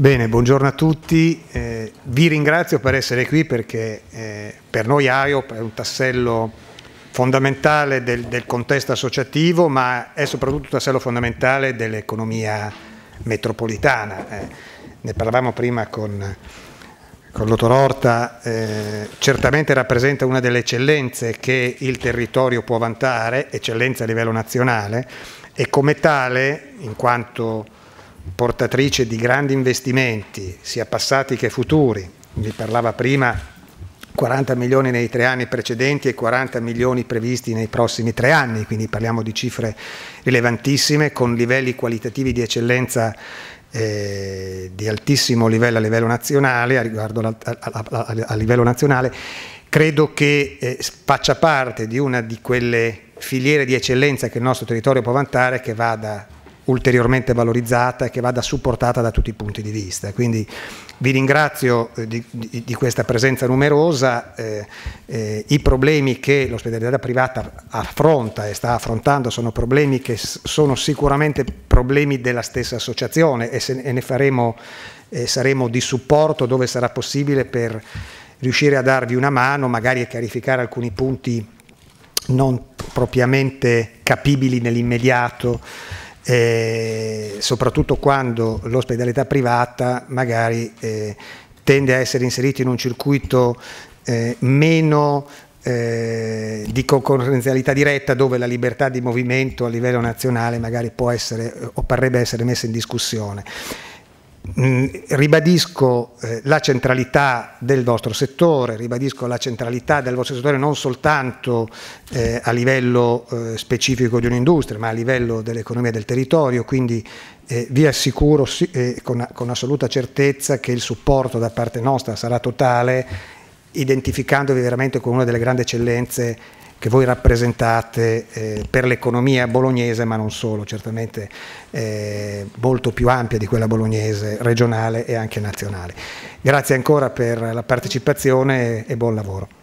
Bene, buongiorno a tutti, eh, vi ringrazio per essere qui perché eh, per noi AIOP è un tassello fondamentale del, del, contesto associativo ma è soprattutto un tassello fondamentale dell'economia metropolitana. Eh, ne parlavamo prima con, con l'ottor Orta, eh, certamente rappresenta una delle eccellenze che il territorio può vantare, eccellenza a livello nazionale e come tale, in quanto portatrice di grandi investimenti, sia passati che futuri, vi parlava prima 40 milioni nei tre anni precedenti e 40 milioni previsti nei prossimi tre anni, quindi parliamo di cifre rilevantissime con livelli qualitativi di eccellenza eh, di altissimo livello a livello nazionale, a, riguardo la, a, a, a livello nazionale, credo che eh, faccia parte di una di quelle filiere di eccellenza che il nostro territorio può vantare che vada ulteriormente valorizzata e che vada supportata da tutti i punti di vista. Quindi vi ringrazio eh, di, di, di questa presenza numerosa, eh, eh, i problemi che l'ospedalità privata affronta e sta affrontando sono problemi che sono sicuramente problemi della stessa associazione e, se, e ne faremo, eh, saremo di supporto dove sarà possibile per riuscire a darvi una mano, magari a chiarificare alcuni punti non propriamente capibili nell'immediato eh, soprattutto quando l'ospedalità privata magari eh, tende a essere inserita in un circuito eh, meno eh, di concorrenzialità diretta dove la libertà di movimento a livello nazionale magari può essere o parrebbe essere messa in discussione ribadisco eh, la centralità del vostro settore, ribadisco la centralità del vostro settore non soltanto eh, a livello eh, specifico di un'industria, ma a livello dell'economia del territorio, quindi vi assicuro con assoluta certezza che il supporto da parte nostra sarà totale, identificandovi veramente con una delle grandi eccellenze che voi rappresentate eh, per l'economia bolognese, ma non solo, certamente eh, molto più ampia di quella bolognese, regionale e anche nazionale. Grazie ancora per la partecipazione e buon lavoro.